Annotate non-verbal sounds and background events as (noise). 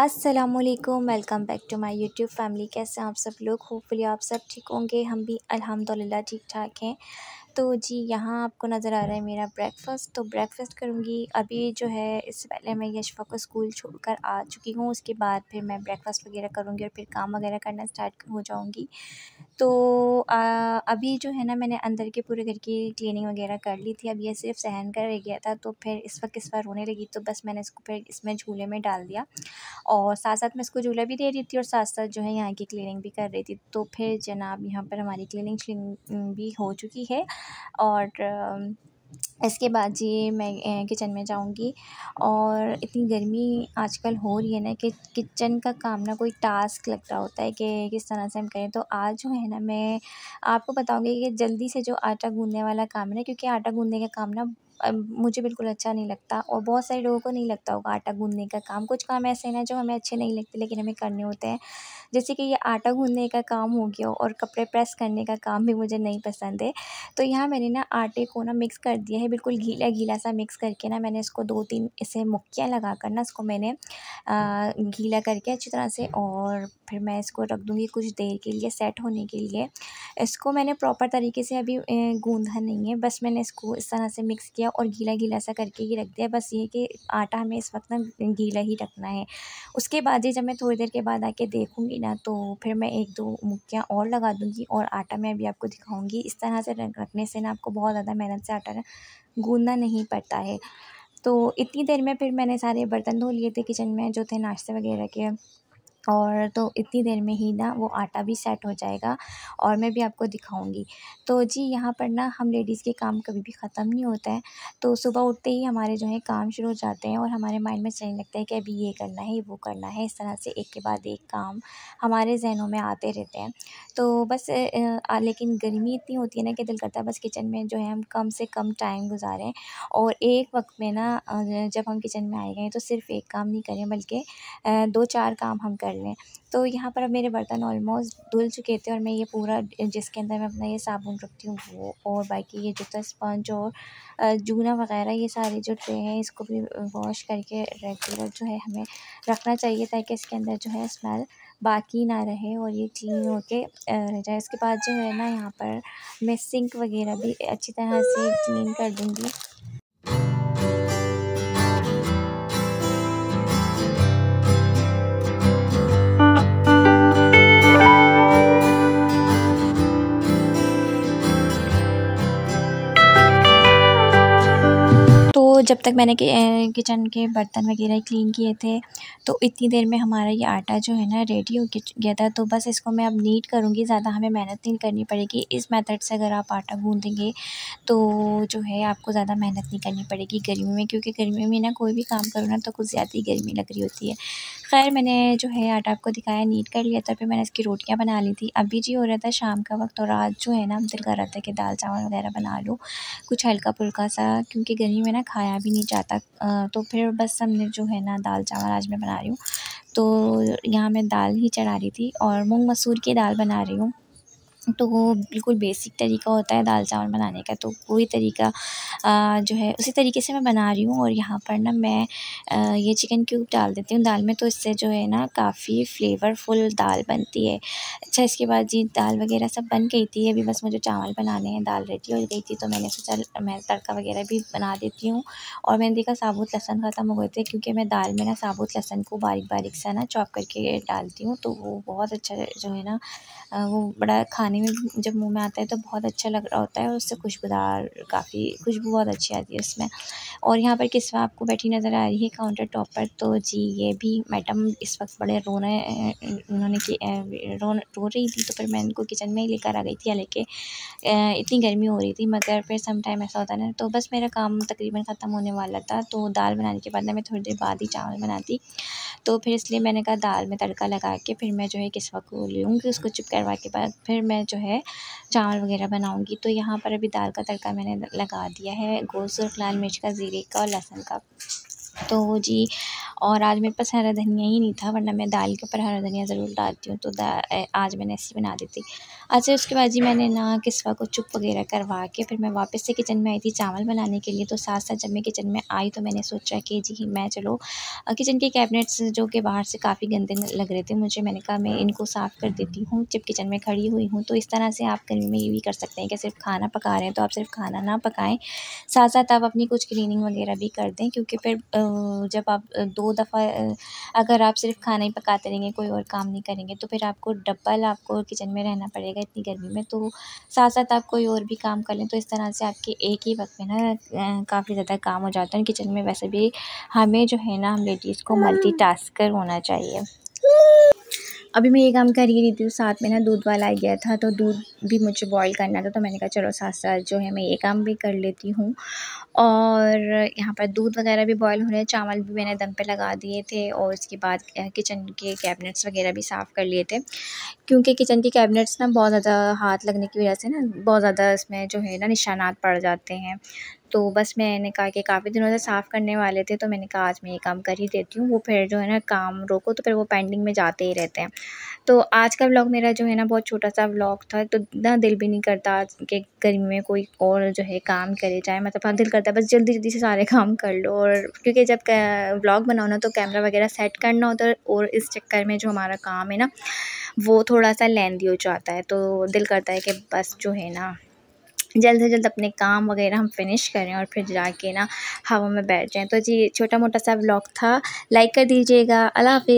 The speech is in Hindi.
Aslam welcome back to my YouTube family कैसे हैं आप सब लोग होपफुली आप सब ठीक होंगे हम भी अल्हम्दुलिल्लाह ठीक ठाक हैं तो जी यहाँ आपको नज़र आ रहा है मेरा ब्रेकफास्ट तो ब्रेकफास्ट करूँगी अभी जो है इससे पहले मैं यशवा को स्कूल छोड़कर आ चुकी हूँ उसके बाद फिर मैं ब्रेकफास्ट वगैरह करूँगी और फिर काम वगैरह करना स्टार्ट हो जाऊँगी तो आ, अभी जो है ना मैंने अंदर के पूरे घर की क्लिनिंग वगैरह कर ली थी अब यह सिर्फ सहन कर रह गया था तो फिर इस वक्त इस बार रोने लगी तो बस मैंने इसको फिर इसमें झूले में डाल दिया और साथ साथ मैं इसको झूला भी दे रही थी और साथ साथ जो है यहाँ की क्लिनिंग भी कर रही थी तो फिर जनाब यहाँ पर हमारी क्लिनिंग भी हो चुकी है और इसके बाद जी मैं किचन में जाऊँगी और इतनी गर्मी आजकल हो रही है ना कि किचन का काम ना कोई टास्क लग रहा होता है कि किस तरह से हम करें तो आज जो है ना मैं आपको बताऊँगी कि जल्दी से जो आटा गूंदने वाला काम है ना क्योंकि आटा गूंदने का काम ना मुझे बिल्कुल अच्छा नहीं लगता और बहुत सारे लोगों को नहीं लगता होगा आटा गूंदने का काम कुछ काम ऐसे हैं जो हमें अच्छे नहीं लगते लेकिन हमें करने होते हैं जैसे कि ये आटा गूंदने का काम हो गया और कपड़े प्रेस करने का काम भी मुझे नहीं पसंद है तो यहाँ मैंने ना आटे को ना मिक्स कर दिया है बिल्कुल गीला गीला सा मिक्स करके ना मैंने इसको दो तीन इसे मुक्कियाँ लगा कर ना इसको मैंने गीला करके अच्छी तरह से और फिर मैं इसको रख दूँगी कुछ देर के लिए सेट होने के लिए इसको मैंने प्रॉपर तरीके से अभी गूँधा नहीं है बस मैंने इसको इस तरह से मिक्स किया दिया और गीला गीला सा करके ही रख दिया बस ये कि आटा हमें इस वक्त ना गीला ही रखना है उसके बाद ही जब मैं थोड़ी देर के बाद आके देखूँगी ना तो फिर मैं एक दो मुक्कियाँ और लगा दूँगी और आटा मैं अभी आपको दिखाऊँगी इस तरह से रखने से ना आपको बहुत ज़्यादा मेहनत से आटा गूँधना नहीं पड़ता है तो इतनी देर में फिर मैंने सारे बर्तन धो लिए थे किचन में जो थे नाश्ते वगैरह के और तो इतनी देर में ही ना वो आटा भी सेट हो जाएगा और मैं भी आपको दिखाऊंगी तो जी यहाँ पर ना हम लेडीज़ के काम कभी भी ख़त्म नहीं होता है तो सुबह उठते ही हमारे जो है काम शुरू हो जाते हैं और हमारे माइंड में चलने लगता है कि अभी ये करना है वो करना है इस तरह से एक के बाद एक काम हमारे जहनों में आते रहते हैं तो बस आ, लेकिन गर्मी इतनी होती है ना कि दिल करता है बस किचन में जो है हम कम से कम टाइम गुजारें और एक वक्त में ना जब हम किचन में आए गए तो सिर्फ़ एक काम नहीं करें बल्कि दो चार काम हम कर तेल में तो यहाँ पर अब मेरे बर्तन ऑलमोस्ट धुल चुके थे और मैं ये पूरा जिसके अंदर मैं अपना ये साबुन रखती हूँ वो और बाकी ये जूता स्पंज और जूना वगैरह ये सारे जो ट्रे हैं इसको भी वॉश करके रेगुलर जो है हमें रखना चाहिए ताकि इसके अंदर जो है स्मेल बाकी ना रहे और ये क्लीन होके रह जाए इसके बाद जो है ना यहाँ पर मैं सिंक वगैरह भी अच्छी तरह से क्लीन कर दूँगी जब तक मैंने किचन के बर्तन वगैरह क्लीन किए थे तो इतनी देर में हमारा ये आटा जो है ना रेडी हो गया था तो बस इसको मैं अब नीट करूँगी ज़्यादा हमें मेहनत नहीं करनी पड़ेगी इस मेथड से अगर आप आटा गूँधेंगे तो जो है आपको ज़्यादा मेहनत नहीं करनी पड़ेगी गर्मी में क्योंकि गर्मी में ना कोई भी काम करो ना तो कुछ ज़्यादा ही गर्मी लग रही होती है खैर मैंने जो है आटा आपको दिखाया नीट कर लिया था फिर मैंने इसकी रोटियाँ बना ली थी अभी जी हो रहा था शाम का वक्त और आज जो है ना दिल कर रहा था कि दाल चावल वगैरह बना लूँ कुछ हल्का फुल्का सा क्योंकि गर्मी में ना खाया भी नहीं जाता तो फिर बस हमने जो है ना दाल चावल आज मैं बना रही हूँ तो यहाँ मैं दाल ही चढ़ा रही थी और मूँग मसूर की दाल बना रही हूँ तो वो बिल्कुल बेसिक तरीका होता है दाल चावल बनाने का तो वही तरीका जो है उसी तरीके से मैं बना रही हूँ और यहाँ पर ना मैं ये चिकन क्यूब डाल देती हूँ दाल में तो इससे जो है ना काफ़ी फ्लेवरफुल दाल बनती है अच्छा इसके बाद जी दाल वगैरह सब बन गई थी अभी बस मुझे चावल बनाने हैं दाल रेडी हो गई थी तो मैंने सोचा मैं तड़का वगैरह भी बना देती हूँ और मैंने देखा साबुत लहसन ख़त्म हो गए थे क्योंकि मैं दाल में ना साबुत लहसन को बारीक बारीक सा ना चॉप करके डालती हूँ तो वो बहुत अच्छा जो है ना वो बड़ा खाने खाने में जब मुँह में आता है तो बहुत अच्छा लग रहा होता है और उससे खुशबूदार काफ़ी खुशबू बहुत अच्छी आती है उसमें और यहाँ पर किस आपको बैठी नज़र आ रही है काउंटर टॉप पर तो जी ये भी मैडम इस वक्त बड़े रो रहे उन्होंने कि रो रो रही थी तो फिर मैं इनको किचन में ही लेकर आ गई थी हालांकि इतनी गर्मी हो रही थी मगर फिर सम टाइम ऐसा होता ना तो बस मेरा काम तकरीबन ख़त्म होने वाला था तो दाल बनाने के बाद ना मैं थोड़ी देर बाद ही चावल बनाती तो फिर इसलिए मैंने कहा दाल में तड़का लगा के फिर मैं जो है किस्वा को लूँगी उसको चुप करवा के बाद फिर मैं जो है चावल वगैरह बनाऊँगी तो यहाँ पर अभी दाल का तड़का मैंने लगा दिया है गोश्त और लाल मिर्च का ज़ीरे का और लहसुन का तो जी और आज मेरे पास हरा धनिया ही नहीं था वरना मैं दाल के ऊपर हरा धनिया ज़रूर डालती हूँ तो आज मैंने ऐसी बना दी थी अच्छा उसके बाद जी मैंने ना किस्वा को चुप वगैरह करवा के फिर मैं वापस से किचन में आई थी चावल बनाने के लिए तो साथ साथ जब मैं किचन में आई तो मैंने सोचा कि जी मैं चलो किचन के कैबिनेट्स जो कि बाहर से काफ़ी गंदे लग रहे थे मुझे मैंने कहा मैं इनको साफ़ कर देती हूँ जब किचन में खड़ी हुई हूँ तो इस तरह से आप गर्मी में ये भी कर सकते हैं कि सिर्फ खाना पका रहे हैं तो आप सिर्फ खाना ना पकाएँ साथ साथ आप अपनी कुछ क्लिनिंग वगैरह भी कर दें क्योंकि फिर जब आप दो दफ़ा अगर आप सिर्फ खाना ही पकाते रहेंगे कोई और काम नहीं करेंगे तो फिर आपको डबल आपको किचन में रहना पड़ेगा जाएगा इतनी गर्मी में तो साथ साथ आप कोई और भी काम कर लें तो इस तरह से आपके एक ही वक्त में ना काफ़ी ज़्यादा काम हो जाता है किचन में वैसे भी हमें जो है ना हम लेडीज़ को मल्टीटास्कर होना चाहिए अभी मैं ये काम कर ही रही थी साथ में ना दूध वाला आ गया था तो दूध भी मुझे बॉईल करना था तो मैंने कहा चलो साथ साथ जो है मैं ये काम भी कर लेती हूँ और यहाँ पर दूध वगैरह भी बॉईल हो रहे हैं चावल भी मैंने दम पे लगा दिए थे और उसके बाद किचन के कैबिनेट्स वगैरह भी साफ़ कर लिए थे क्योंकि किचन के कैबिनेट्स ना बहुत ज़्यादा हाथ लगने की वजह से ना बहुत ज़्यादा इसमें जो है ना निशानात पड़ जाते हैं तो बस मैंने कहा कि काफ़ी दिनों से साफ़ करने वाले थे तो मैंने कहा आज मैं ये काम कर ही देती हूँ वो फिर जो है ना काम रोको तो फिर वो पेंडिंग में जाते ही रहते हैं तो आज का व्लॉग मेरा जो है ना बहुत छोटा सा व्लॉग था तो इतना दिल भी नहीं करता आज के गर्मी में कोई और जो है काम करे जाए मतलब हाँ दिल करता है बस जल्दी जल्दी से सारे (laughs) काम कर लो और क्योंकि जब व्लॉग बनाना तो कैमरा वगैरह सेट करना होता है और इस चक्कर में जो हमारा काम है ना वो थोड़ा सा लेंदी हो जाता है तो दिल करता है कि बस जो है ना जल्द से जल्द अपने काम वगैरह हम फिनिश करें और फिर जाके ना हवा में बैठ जाएँ तो जी छोटा मोटा सा ब्लॉग था लाइक कर दीजिएगा अल्लाह हाफि